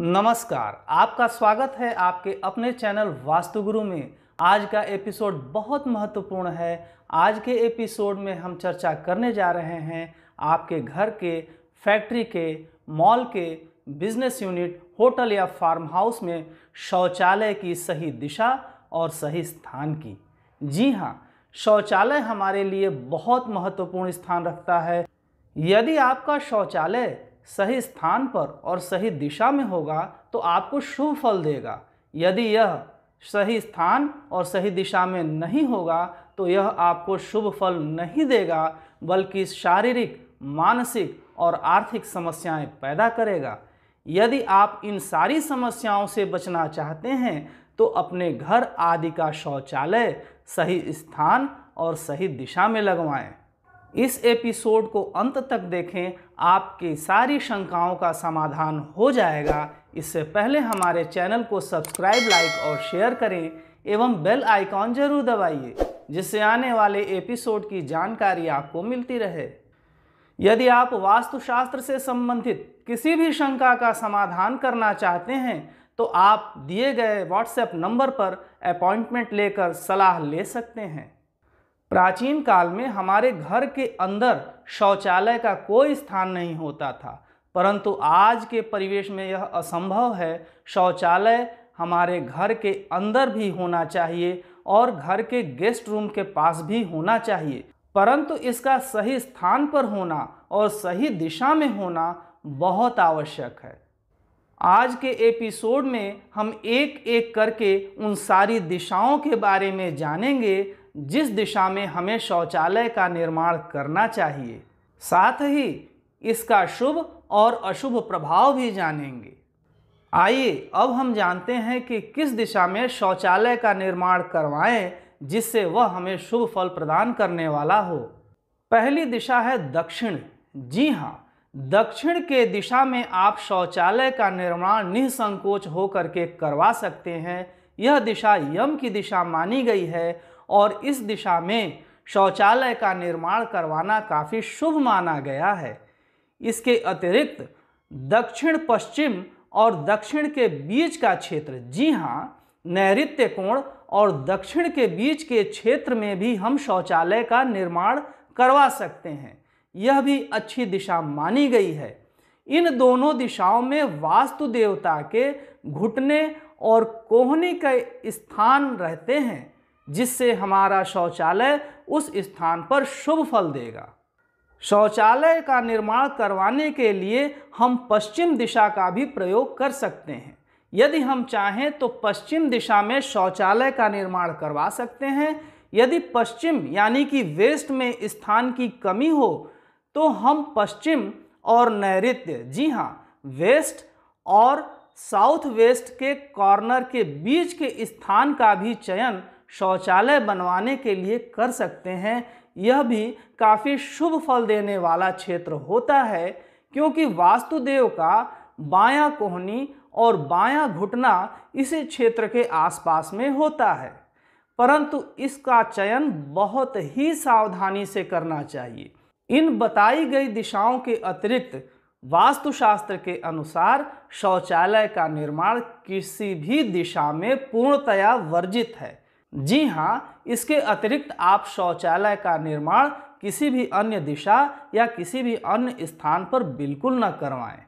नमस्कार आपका स्वागत है आपके अपने चैनल वास्तुगुरु में आज का एपिसोड बहुत महत्वपूर्ण है आज के एपिसोड में हम चर्चा करने जा रहे हैं आपके घर के फैक्ट्री के मॉल के बिजनेस यूनिट होटल या फार्म हाउस में शौचालय की सही दिशा और सही स्थान की जी हाँ शौचालय हमारे लिए बहुत महत्वपूर्ण स्थान रखता है यदि आपका शौचालय सही स्थान पर और सही दिशा में होगा तो आपको शुभ फल देगा यदि यह सही स्थान और सही दिशा में नहीं होगा तो यह आपको शुभ फल नहीं देगा बल्कि शारीरिक मानसिक और आर्थिक समस्याएं पैदा करेगा यदि आप इन सारी समस्याओं से बचना चाहते हैं तो अपने घर आदि का शौचालय सही स्थान और सही दिशा में लगवाएं इस एपिसोड को अंत तक देखें आपकी सारी शंकाओं का समाधान हो जाएगा इससे पहले हमारे चैनल को सब्सक्राइब लाइक और शेयर करें एवं बेल आइकॉन जरूर दबाइए जिससे आने वाले एपिसोड की जानकारी आपको मिलती रहे यदि आप वास्तुशास्त्र से संबंधित किसी भी शंका का समाधान करना चाहते हैं तो आप दिए गए व्हाट्सएप नंबर पर अपॉइंटमेंट लेकर सलाह ले सकते हैं प्राचीन काल में हमारे घर के अंदर शौचालय का कोई स्थान नहीं होता था परंतु आज के परिवेश में यह असंभव है शौचालय हमारे घर के अंदर भी होना चाहिए और घर के गेस्ट रूम के पास भी होना चाहिए परंतु इसका सही स्थान पर होना और सही दिशा में होना बहुत आवश्यक है आज के एपिसोड में हम एक एक करके उन सारी दिशाओं के बारे में जानेंगे जिस दिशा में हमें शौचालय का निर्माण करना चाहिए साथ ही इसका शुभ और अशुभ प्रभाव भी जानेंगे आइए अब हम जानते हैं कि किस दिशा में शौचालय का निर्माण करवाएं जिससे वह हमें शुभ फल प्रदान करने वाला हो पहली दिशा है दक्षिण जी हाँ दक्षिण के दिशा में आप शौचालय का निर्माण निसंकोच होकर के करवा सकते हैं यह दिशा यम की दिशा मानी गई है और इस दिशा में शौचालय का निर्माण करवाना काफ़ी शुभ माना गया है इसके अतिरिक्त दक्षिण पश्चिम और दक्षिण के बीच का क्षेत्र जी हाँ नैऋत्य कोण और दक्षिण के बीच के क्षेत्र में भी हम शौचालय का निर्माण करवा सकते हैं यह भी अच्छी दिशा मानी गई है इन दोनों दिशाओं में वास्तु देवता के घुटने और कोहनी के स्थान रहते हैं जिससे हमारा शौचालय उस स्थान पर शुभ फल देगा शौचालय का निर्माण करवाने के लिए हम पश्चिम दिशा का भी प्रयोग कर सकते हैं यदि हम चाहें तो पश्चिम दिशा में शौचालय का निर्माण करवा सकते हैं यदि पश्चिम यानी कि वेस्ट में स्थान की कमी हो तो हम पश्चिम और नैऋत्य जी हाँ वेस्ट और साउथ वेस्ट के कॉर्नर के बीच के स्थान का भी चयन शौचालय बनवाने के लिए कर सकते हैं यह भी काफ़ी शुभ फल देने वाला क्षेत्र होता है क्योंकि वास्तुदेव का बायां कोहनी और बायां घुटना इसी क्षेत्र के आसपास में होता है परंतु इसका चयन बहुत ही सावधानी से करना चाहिए इन बताई गई दिशाओं के अतिरिक्त वास्तुशास्त्र के अनुसार शौचालय का निर्माण किसी भी दिशा में पूर्णतया वर्जित है जी हाँ इसके अतिरिक्त आप शौचालय का निर्माण किसी भी अन्य दिशा या किसी भी अन्य स्थान पर बिल्कुल न करवाएं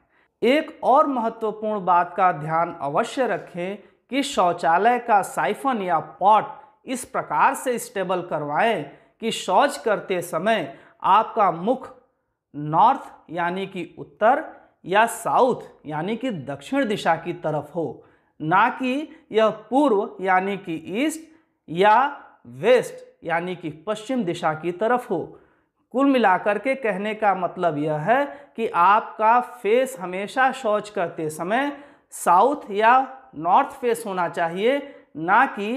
एक और महत्वपूर्ण बात का ध्यान अवश्य रखें कि शौचालय का साइफन या पॉट इस प्रकार से स्टेबल करवाएं कि शौच करते समय आपका मुख नॉर्थ यानी कि उत्तर या साउथ यानी कि दक्षिण दिशा की तरफ हो ना कि यह पूर्व यानी कि ईस्ट या वेस्ट यानी कि पश्चिम दिशा की तरफ हो कुल मिलाकर के कहने का मतलब यह है कि आपका फेस हमेशा शौच करते समय साउथ या नॉर्थ फेस होना चाहिए ना कि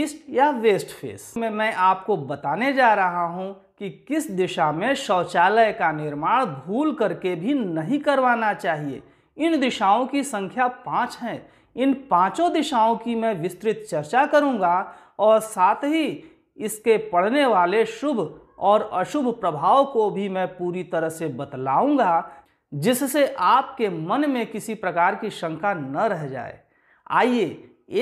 ईस्ट या वेस्ट फेस में मैं आपको बताने जा रहा हूँ कि किस दिशा में शौचालय का निर्माण भूल करके भी नहीं करवाना चाहिए इन दिशाओं की संख्या पाँच है इन पांचों दिशाओं की मैं विस्तृत चर्चा करूंगा और साथ ही इसके पढ़ने वाले शुभ और अशुभ प्रभाव को भी मैं पूरी तरह से बतलाऊंगा जिससे आपके मन में किसी प्रकार की शंका न रह जाए आइए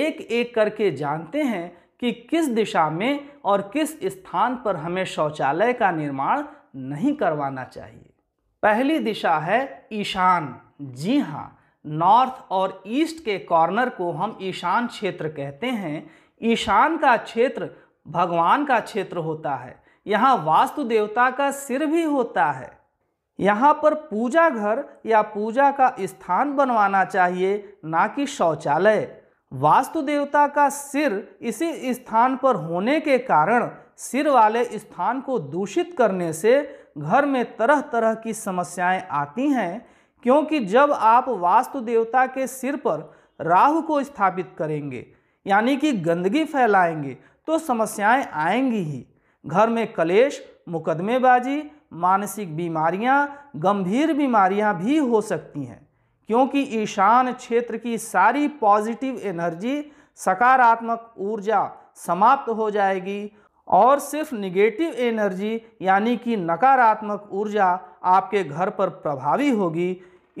एक एक करके जानते हैं कि किस दिशा में और किस स्थान पर हमें शौचालय का निर्माण नहीं करवाना चाहिए पहली दिशा है ईशान जी हाँ नॉर्थ और ईस्ट के कॉर्नर को हम ईशान क्षेत्र कहते हैं ईशान का क्षेत्र भगवान का क्षेत्र होता है यहाँ वास्तु देवता का सिर भी होता है यहाँ पर पूजा घर या पूजा का स्थान बनवाना चाहिए ना कि शौचालय वास्तु देवता का सिर इसी स्थान पर होने के कारण सिर वाले स्थान को दूषित करने से घर में तरह तरह की समस्याएं आती हैं क्योंकि जब आप वास्तु देवता के सिर पर राहु को स्थापित करेंगे यानी कि गंदगी फैलाएंगे तो समस्याएं आएंगी ही घर में कलेश मुकदमेबाजी मानसिक बीमारियां गंभीर बीमारियां भी हो सकती हैं क्योंकि ईशान क्षेत्र की सारी पॉजिटिव एनर्जी सकारात्मक ऊर्जा समाप्त हो जाएगी और सिर्फ निगेटिव एनर्जी यानी कि नकारात्मक ऊर्जा आपके घर पर प्रभावी होगी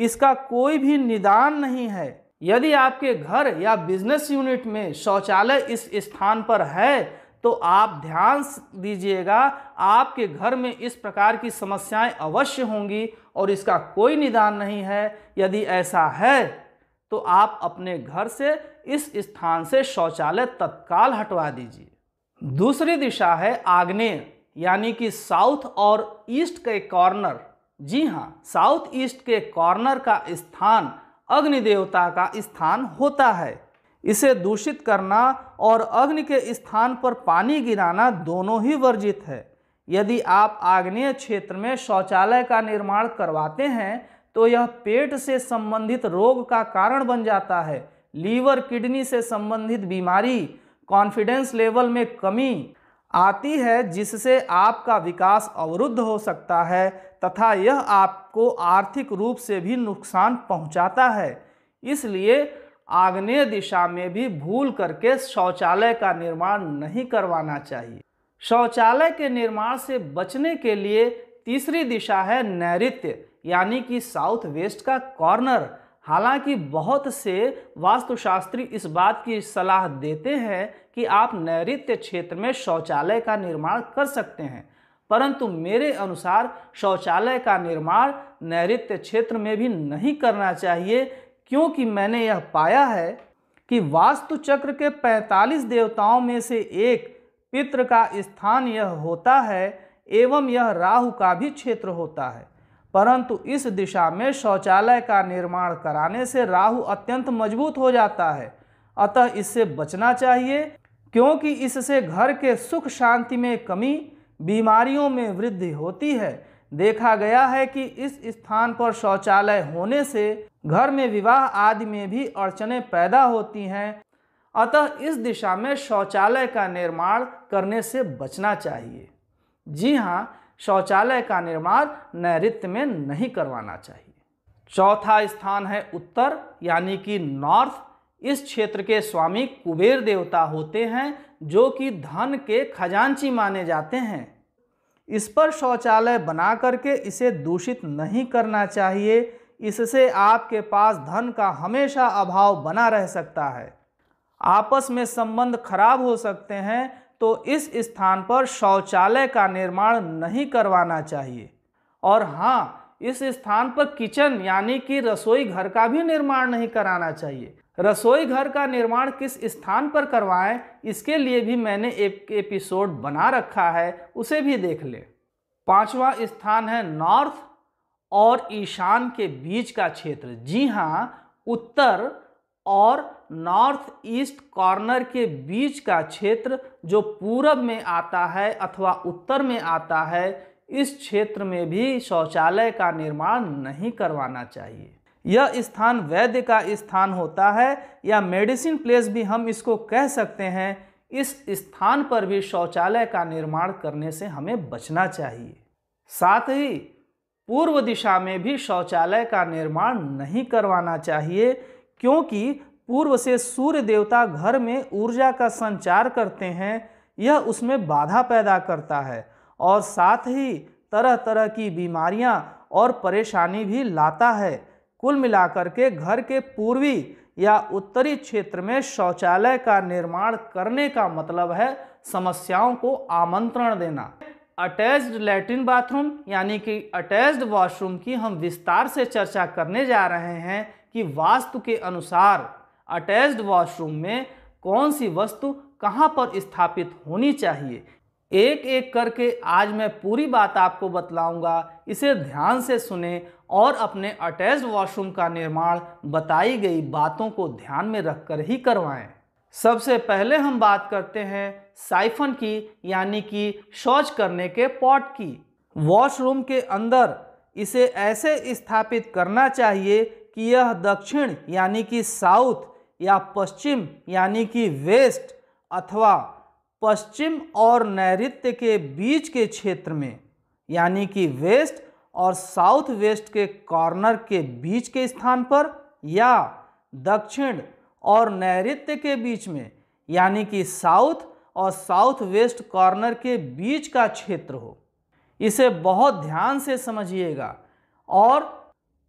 इसका कोई भी निदान नहीं है यदि आपके घर या बिजनेस यूनिट में शौचालय इस स्थान पर है तो आप ध्यान दीजिएगा आपके घर में इस प्रकार की समस्याएं अवश्य होंगी और इसका कोई निदान नहीं है यदि ऐसा है तो आप अपने घर से इस स्थान से शौचालय तत्काल हटवा दीजिए दूसरी दिशा है आग्नेय यानी कि साउथ और ईस्ट के कॉर्नर जी हाँ साउथ ईस्ट के कॉर्नर का स्थान अग्नि देवता का स्थान होता है इसे दूषित करना और अग्नि के स्थान पर पानी गिराना दोनों ही वर्जित है यदि आप आग्नेय क्षेत्र में शौचालय का निर्माण करवाते हैं तो यह पेट से संबंधित रोग का कारण बन जाता है लीवर किडनी से संबंधित बीमारी कॉन्फिडेंस लेवल में कमी आती है जिससे आपका विकास अवरुद्ध हो सकता है तथा यह आपको आर्थिक रूप से भी नुकसान पहुंचाता है इसलिए आग्नेय दिशा में भी भूल करके शौचालय का निर्माण नहीं करवाना चाहिए शौचालय के निर्माण से बचने के लिए तीसरी दिशा है नैऋत्य यानी कि साउथ वेस्ट का कॉर्नर हालांकि बहुत से वास्तुशास्त्री इस बात की सलाह देते हैं कि आप नैऋत्य क्षेत्र में शौचालय का निर्माण कर सकते हैं परंतु मेरे अनुसार शौचालय का निर्माण नैऋत्य क्षेत्र में भी नहीं करना चाहिए क्योंकि मैंने यह पाया है कि वास्तु चक्र के 45 देवताओं में से एक पित्र का स्थान यह होता है एवं यह राहु का भी क्षेत्र होता है परंतु इस दिशा में शौचालय का निर्माण कराने से राहु अत्यंत मजबूत हो जाता है अतः इससे बचना चाहिए क्योंकि इससे घर के सुख शांति में कमी बीमारियों में वृद्धि होती है देखा गया है कि इस स्थान पर शौचालय होने से घर में विवाह आदि में भी अड़चने पैदा होती हैं अतः इस दिशा में शौचालय का निर्माण करने से बचना चाहिए जी हाँ शौचालय का निर्माण नैत्य में नहीं करवाना चाहिए चौथा स्थान है उत्तर यानी कि नॉर्थ इस क्षेत्र के स्वामी कुबेर देवता होते हैं जो कि धन के खजांची माने जाते हैं इस पर शौचालय बना करके इसे दूषित नहीं करना चाहिए इससे आपके पास धन का हमेशा अभाव बना रह सकता है आपस में संबंध खराब हो सकते हैं तो इस स्थान पर शौचालय का निर्माण नहीं करवाना चाहिए और हाँ इस स्थान पर किचन यानी कि रसोई घर का भी निर्माण नहीं कराना चाहिए रसोई घर का निर्माण किस स्थान पर करवाएं इसके लिए भी मैंने एक एपिसोड बना रखा है उसे भी देख लें पांचवा स्थान है नॉर्थ और ईशान के बीच का क्षेत्र जी हाँ उत्तर और नॉर्थ ईस्ट कॉर्नर के बीच का क्षेत्र जो पूरब में आता है अथवा उत्तर में आता है इस क्षेत्र में भी शौचालय का निर्माण नहीं करवाना चाहिए यह स्थान वैद्य का स्थान होता है या मेडिसिन प्लेस भी हम इसको कह सकते हैं इस स्थान पर भी शौचालय का निर्माण करने से हमें बचना चाहिए साथ ही पूर्व दिशा में भी शौचालय का निर्माण नहीं करवाना चाहिए क्योंकि पूर्व से सूर्य देवता घर में ऊर्जा का संचार करते हैं यह उसमें बाधा पैदा करता है और साथ ही तरह तरह की बीमारियां और परेशानी भी लाता है कुल मिलाकर के घर के पूर्वी या उत्तरी क्षेत्र में शौचालय का निर्माण करने का मतलब है समस्याओं को आमंत्रण देना अटैच्ड लैट्रिन बाथरूम यानी कि अटैच्ड वॉशरूम की हम विस्तार से चर्चा करने जा रहे हैं कि वास्तु के अनुसार अटैच्ड वॉशरूम में कौन सी वस्तु कहाँ पर स्थापित होनी चाहिए एक एक करके आज मैं पूरी बात आपको बतलाऊंगा इसे ध्यान से सुने और अपने अटैच वॉशरूम का निर्माण बताई गई बातों को ध्यान में रखकर ही करवाएं सबसे पहले हम बात करते हैं साइफन की यानी कि शौच करने के पॉट की वॉशरूम के अंदर इसे ऐसे स्थापित करना चाहिए कि यह दक्षिण यानी कि साउथ या पश्चिम यानी कि वेस्ट अथवा पश्चिम और नैऋत्य के बीच के क्षेत्र में यानी कि वेस्ट और साउथ वेस्ट के कॉर्नर के बीच के स्थान पर या दक्षिण और नैऋत्य के बीच में यानी कि साउथ और साउथ वेस्ट कॉर्नर के बीच का क्षेत्र हो इसे बहुत ध्यान से समझिएगा और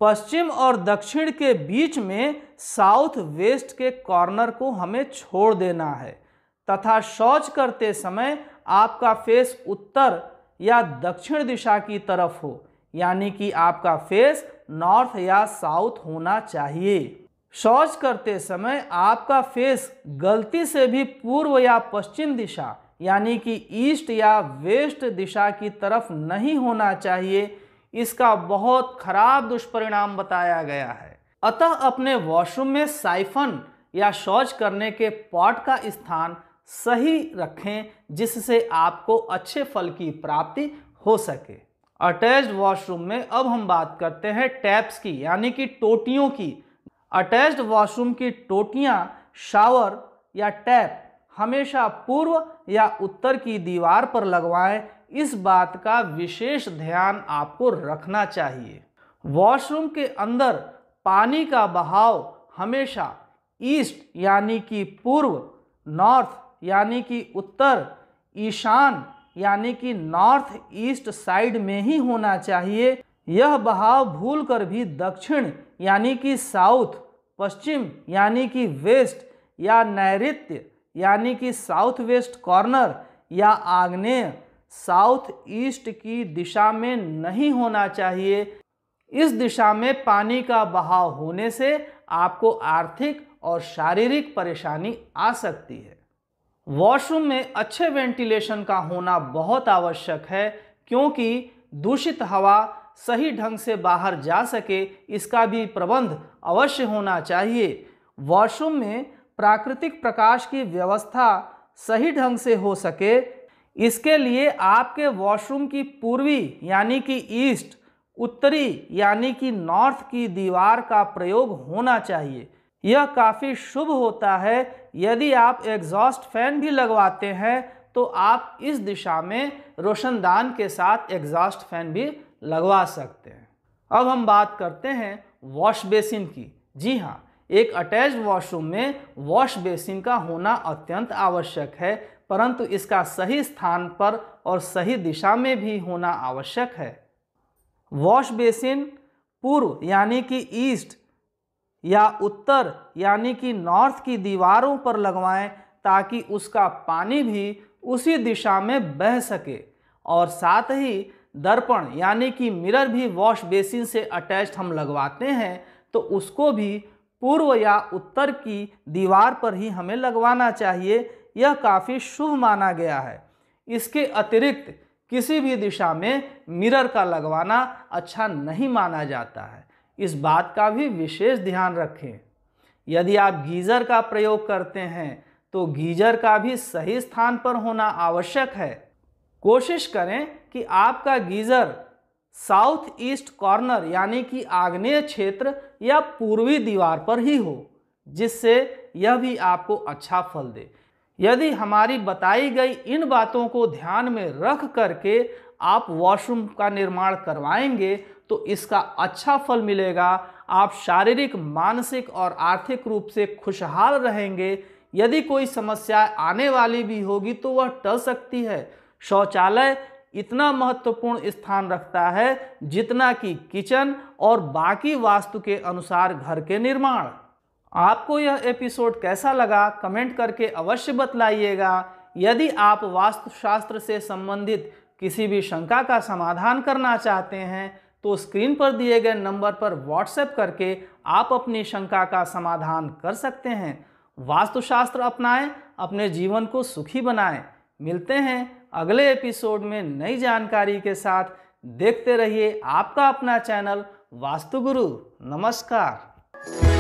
पश्चिम और दक्षिण के बीच में साउथ वेस्ट के कॉर्नर को हमें छोड़ देना है तथा शौच करते समय आपका फेस उत्तर या दक्षिण दिशा की तरफ हो यानी कि आपका फेस नॉर्थ या साउथ होना चाहिए शौच करते समय आपका फेस गलती से भी पूर्व या पश्चिम दिशा यानी कि ईस्ट या वेस्ट दिशा की तरफ नहीं होना चाहिए इसका बहुत खराब दुष्परिणाम बताया गया है अतः अपने वॉशरूम में साइफन या शौच करने के पॉट का स्थान सही रखें जिससे आपको अच्छे फल की प्राप्ति हो सके अटैच्ड वॉशरूम में अब हम बात करते हैं टैप्स की यानी कि टोटियों की अटैच्ड वॉशरूम की टोटियाँ शावर या टैप हमेशा पूर्व या उत्तर की दीवार पर लगवाएं इस बात का विशेष ध्यान आपको रखना चाहिए वॉशरूम के अंदर पानी का बहाव हमेशा ईस्ट यानी कि पूर्व नॉर्थ यानी कि उत्तर ईशान यानी कि नॉर्थ ईस्ट साइड में ही होना चाहिए यह बहाव भूलकर भी दक्षिण यानी कि साउथ पश्चिम यानी कि वेस्ट या नैऋत्य यानी कि साउथ वेस्ट कॉर्नर या आग्नेय साउथ ईस्ट की दिशा में नहीं होना चाहिए इस दिशा में पानी का बहाव होने से आपको आर्थिक और शारीरिक परेशानी आ सकती है वॉशरूम में अच्छे वेंटिलेशन का होना बहुत आवश्यक है क्योंकि दूषित हवा सही ढंग से बाहर जा सके इसका भी प्रबंध अवश्य होना चाहिए वॉशरूम में प्राकृतिक प्रकाश की व्यवस्था सही ढंग से हो सके इसके लिए आपके वॉशरूम की पूर्वी यानी कि ईस्ट उत्तरी यानी कि नॉर्थ की दीवार का प्रयोग होना चाहिए यह काफ़ी शुभ होता है यदि आप एग्जॉस्ट फैन भी लगवाते हैं तो आप इस दिशा में रोशनदान के साथ एग्जॉस्ट फैन भी लगवा सकते हैं अब हम बात करते हैं वॉश बेसिन की जी हाँ एक अटैच वॉशरूम में वॉश बेसिन का होना अत्यंत आवश्यक है परंतु इसका सही स्थान पर और सही दिशा में भी होना आवश्यक है वॉश बेसिन पूर्व यानी कि ईस्ट या उत्तर यानी कि नॉर्थ की दीवारों पर लगवाएं ताकि उसका पानी भी उसी दिशा में बह सके और साथ ही दर्पण यानी कि मिरर भी वॉश बेसिन से अटैच हम लगवाते हैं तो उसको भी पूर्व या उत्तर की दीवार पर ही हमें लगवाना चाहिए यह काफ़ी शुभ माना गया है इसके अतिरिक्त किसी भी दिशा में मिरर का लगवाना अच्छा नहीं माना जाता है इस बात का भी विशेष ध्यान रखें यदि आप गीज़र का प्रयोग करते हैं तो गीजर का भी सही स्थान पर होना आवश्यक है कोशिश करें कि आपका गीज़र साउथ ईस्ट कॉर्नर यानी कि आग्नेय क्षेत्र या पूर्वी दीवार पर ही हो जिससे यह भी आपको अच्छा फल दे यदि हमारी बताई गई इन बातों को ध्यान में रख करके आप वॉशरूम का निर्माण करवाएंगे तो इसका अच्छा फल मिलेगा आप शारीरिक मानसिक और आर्थिक रूप से खुशहाल रहेंगे यदि कोई समस्या आने वाली भी होगी तो वह टल सकती है शौचालय इतना महत्वपूर्ण स्थान रखता है जितना कि किचन और बाकी वास्तु के अनुसार घर के निर्माण आपको यह एपिसोड कैसा लगा कमेंट करके अवश्य बतलाइएगा यदि आप वास्तुशास्त्र से संबंधित किसी भी शंका का समाधान करना चाहते हैं तो स्क्रीन पर दिए गए नंबर पर व्हाट्सएप करके आप अपनी शंका का समाधान कर सकते हैं वास्तुशास्त्र अपनाएं अपने जीवन को सुखी बनाएं मिलते हैं अगले एपिसोड में नई जानकारी के साथ देखते रहिए आपका अपना चैनल वास्तुगुरु नमस्कार